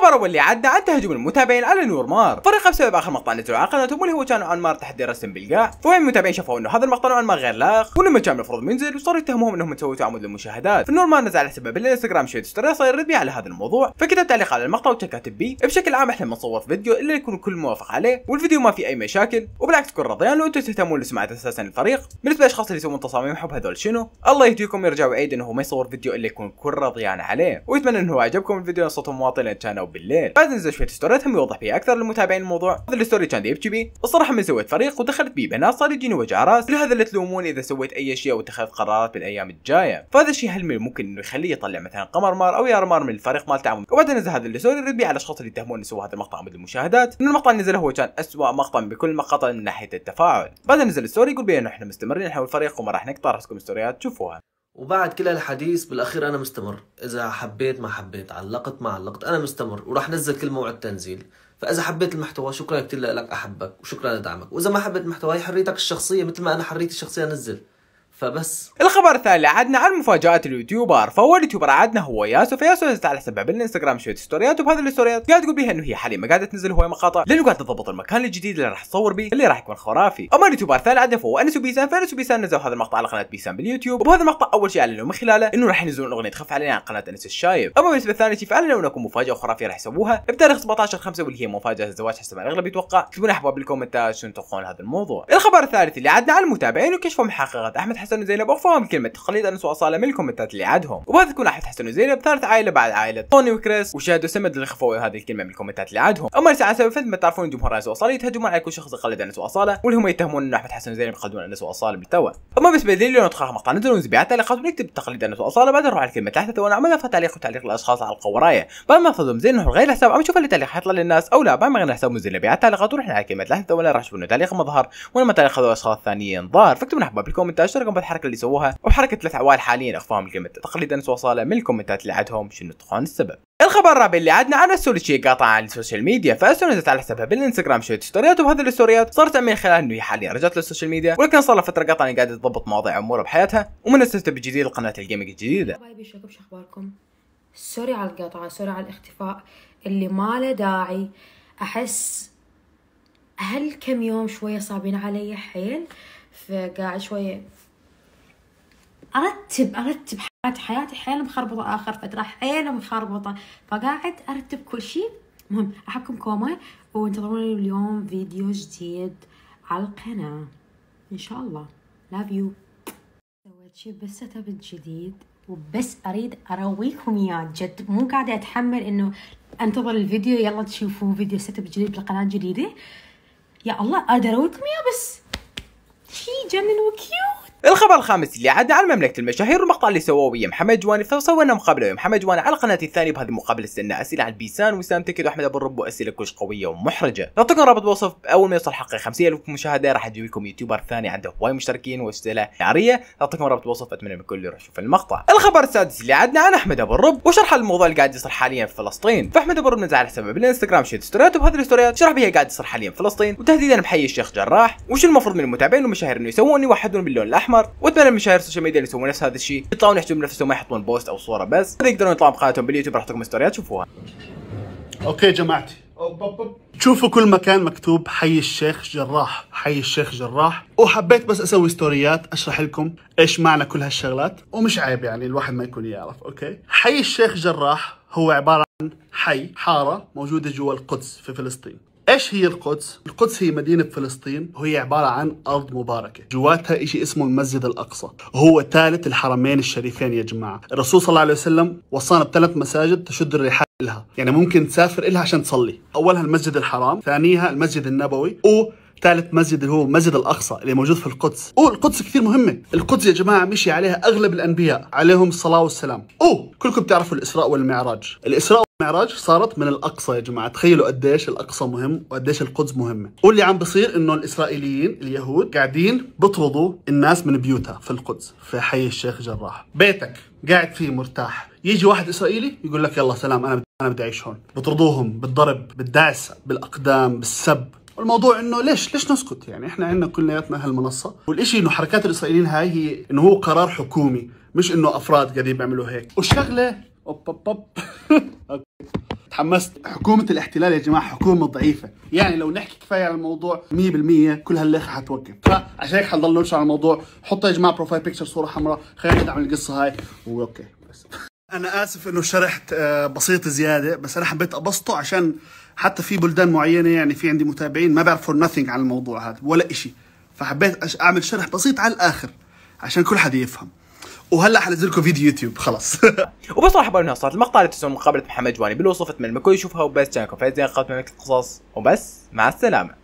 الخبر واللي عدى عن تهجم المتابعين على نور مار فريقه بسبب اخر مقطع نزلوا على قناتهم واللي هو كان انمار تحدي رسم بالقاع فهم المتابعين شافوا انه هذا المقطع نوعا ما غير لاق وانه كان المفروض منزل وصاروا يتهموهم انهم تسووا تعمد للمشاهدات فنور مار نزل على سبب الانستغرام شيء ستوري صار يرد على هذا الموضوع فكتب تعليق على المقطع وكاتب بي بشكل عام احنا ما نصور فيديو الا يكون كل موافق عليه والفيديو ما فيه اي مشاكل وبالعكس كل رضيان لو انتم تهتمون لسمعه اساسا الفريق بالنسبه للاشخاص اللي يسوون تصاميم حب هذول شنو الله يهديكم يرجع ويعيد انه ما يصور فيديو الا يكون كل رضيان عليه ويتمنى انه عجبكم الفيديو صوتهم مواطنين كانوا يوم بالليل بعد نزل شويه ستوريتهم يوضح فيها اكثر للمتابعين الموضوع هذا الستوري كان ذا بي الصراحه من سويت فريق ودخلت بيه بنات صار يجيني وجع راس لهذا اللي تلوموني اذا سويت اي شيء او اتخذت قرارات بالايام الجايه فهذا الشيء هل ممكن انه يخليه يطلع مثلا قمر مار او يارمار من الفريق مال عموما وبعدين نزل هذا الستوري يرد على الاشخاص اللي يتهمون انه سوى هذا المقطع من المشاهدات ان المقطع اللي نزله هو كان اسوء مقطع بكل مقاطع من ناحيه التفاعل بعد نزل الستوري يقول بانه احنا مستمرين نحاول الفريق وما راح نقطع راسكم ستوريات تشوفوها وبعد كل الحديث بالاخير انا مستمر اذا حبيت ما حبيت علقت ما علقت انا مستمر وراح نزل كل موعد تنزيل فاذا حبيت المحتوى شكرا كثير لك احبك وشكرا لدعمك واذا ما حبيت المحتوى هي حريتك الشخصيه مثل ما انا حريتي الشخصيه انزل فبس الخبر الثاني اللي عدنا عن مفاجات اليوتيوبر فاول يوتيوبر عدنا هو ياسو فياسو نزلت على حسابها بالانستغرام شويه ستوريات وبهذه الستوريات قاعد تقول بيها انه هي حاليا ما قاعده تنزل هواي مقاطع لانه قاعده تضبط المكان الجديد اللي راح تصور به اللي راح يكون خرافي اما اليوتيوبر الثاني عدنا فهو انس وبيسان فانس وبيسان نزلوا هذا المقطع على قناه بيسان باليوتيوب وبهذا المقطع اول شيء اعلنوا من خلاله انه راح ينزلون اغنيه تخف علينا على قناه انس الشايب اما بالنسبه الثاني شيء فاعلنوا انكم مفاجاه خرافيه راح يسووها بتاريخ 17 5 واللي هي مفاجاه الزواج حسب الاغلب يتوقع اكتبوا لنا احباب بالكومنتات شنو تتوقعون هذا الموضوع الخبر الثالث اللي عدنا على المتابعين وكشفوا محققات احمد حسن حسن وزينب وفهم كلمة تقليد أنس وأصالة من الكومنتات اللي عندهم وبهذا تكون أحد حسن وزينب ثالث عائلة بعد عائلة طوني وكريس وشاهدوا سمد اللي خفوا هذه الكلمة من الكومنتات اللي عندهم أما الساعة سبب فهم ما تعرفون جمهور أنس وأصالة يتهجمون على كل شخص يقلد أنس وأصالة واللي هم يتهمون أن أحمد حسن وزينب يقلدون أنس وأصالة بالتوا أما بالنسبة لي لو ندخل مقطع نزل ونزل بيعت تعليقات ونكتب تقليد أنس وأصالة بعد نروح على الكلمة تحت تو نعمل لها تعليق وتعليق الأشخاص على القوة راية بعد ما نصدم زين نروح غير الحساب أما نشوف اللي تعليق حيطلع للناس أو لا بعد ما غير الحساب مزيل بيعت تعليقات ونروح على الكلمة تحت تو راح تشوفون تعليق ما ظهر ولما تعليق هذول الأشخاص الثانيين ظهر فاكتبوا لنا بالكومنتات اشتركوا الحركه اللي سووها وحركه ثلاث عوائل حاليا اخفاهم الكلمه تقليدا وصاله من الكومنتات اللي عادهم شنو تخون السبب الخبر الرابع اللي عدنا عن عنه شي قاطع عن السوشيال ميديا فاسو نزلت على حسابها بالانستغرام شويه ستوريات وبهذه الستوريات صارت من خلال انه هي حاليا رجعت للسوشيال ميديا ولكن صار لها فتره قاطعه قاعده تضبط مواضيع امورها بحياتها ومنسته بالجديد لقناه الجيمنج الجديده. حبايبي شباب شو اخباركم؟ سوري على القطعه سوري على الاختفاء اللي ما له داعي احس هل كم يوم شويه صابين علي حيل فقاعد شويه ارتب ارتب حياتي حياتي حيل مخربطه اخر فتره حيل مخربطه فقاعد ارتب كل شيء المهم احبكم كوما وانتظروني اليوم فيديو جديد على القناه ان شاء الله لاف يو سويت شيء بس اب الجديد وبس اريد ارويكم اياه جد مو قاعده اتحمل انه انتظر الفيديو يلا تشوفوا فيديو سيت اب جديد بالقناه الجديده يا الله اقدر ارويكم اياه بس شيء جنن وكيوت الخبر الخامس اللي عاد عن مملكه المشاهير المقطع اللي سووه ويا محمد جواني فسوينا مقابله ويا محمد جواني على قناتي الثانيه بهذه المقابله استنى اسئله عن بيسان وسام تكد واحمد ابو الرب واسئله كلش قويه ومحرجه نعطيكم رابط وصف اول ما يوصل حقي 50000 مشاهده راح اجيب لكم يوتيوبر ثاني عنده هواي مشتركين واسئله ناريه نعطيكم رابط وصف اتمنى من الكل يروح يشوف المقطع الخبر السادس اللي عدنا عن احمد ابو الرب وشرح الموضوع اللي قاعد يصير حاليا في فلسطين فاحمد ابو الرب نزل على حسابه بالانستغرام شيت ستوريات وبهذه الستوريات شرح بها قاعد يصير حاليا في فلسطين وتهديدا بحي الشيخ جراح وش المفروض من المتابعين والمشاهير انه يسوون يوحدون باللون الاحمر الاحمر واتمنى من مشاهير السوشيال ميديا اللي يسوون نفس هذا الشيء يطلعون يحجبون نفسهم ما يحطون بوست او صوره بس اذا يقدرون يطلعون بقناتهم باليوتيوب راح تكون ستوريات شوفوها اوكي جماعتي شوفوا كل مكان مكتوب حي الشيخ جراح حي الشيخ جراح وحبيت بس اسوي ستوريات اشرح لكم ايش معنى كل هالشغلات ومش عيب يعني الواحد ما يكون يعرف اوكي حي الشيخ جراح هو عباره عن حي حاره موجوده جوا القدس في فلسطين ايش هي القدس؟ القدس هي مدينة فلسطين وهي عبارة عن أرض مباركة جواتها شيء اسمه المسجد الأقصى وهو ثالث الحرمين الشريفين يا جماعة الرسول صلى الله عليه وسلم وصانا بثلاث مساجد تشد الرحال لها يعني ممكن تسافر لها عشان تصلي أولها المسجد الحرام ثانيها المسجد النبوي و ثالث مسجد اللي هو مسجد الاقصى اللي موجود في القدس اوه القدس كثير مهمه القدس يا جماعه مشي عليها اغلب الانبياء عليهم الصلاه والسلام اوه كلكم بتعرفوا الاسراء والمعراج الاسراء المعراج صارت من الاقصى يا جماعه تخيلوا قديش الاقصى مهم وقديش القدس مهمه واللي عم بصير انه الاسرائيليين اليهود قاعدين بطردوا الناس من بيوتها في القدس في حي الشيخ جراح بيتك قاعد فيه مرتاح يجي واحد اسرائيلي يقول لك يلا سلام انا بدي انا بدي اعيش هون بطردوهم بالضرب بالدعس بالاقدام بالسب والموضوع انه ليش ليش نسكت يعني احنا عندنا كلياتنا هالمنصه والشيء انه حركات الاسرائيليين هاي هي انه هو قرار حكومي مش انه افراد قاعدين بيعملوا هيك والشغله اوب اوب اوب تحمست حكومة الاحتلال يا جماعة حكومة ضعيفة يعني لو نحكي كفاية على الموضوع 100% كل هالليخة حتوقف فعشان هيك حنضل نمشي على الموضوع حطوا يا جماعة بروفايل بيكتشر صورة حمراء خلينا ندعم القصة هاي وأوكي انا اسف انه شرحت آه، بسيط زياده بس انا حبيت ابسطه عشان حتى في بلدان معينه يعني في عندي متابعين ما بيعرفوا نثينج عن الموضوع هذا ولا إشي فحبيت اعمل شرح بسيط على الاخر عشان كل حد يفهم وهلا حنزل لكم فيديو يوتيوب خلص وبصراحه بقول صارت المقطع اللي تسمى مقابله محمد جواني بالوصف اتمنى الكل يشوفها وبس كانكم فايزين قناه مكس قصص وبس مع السلامه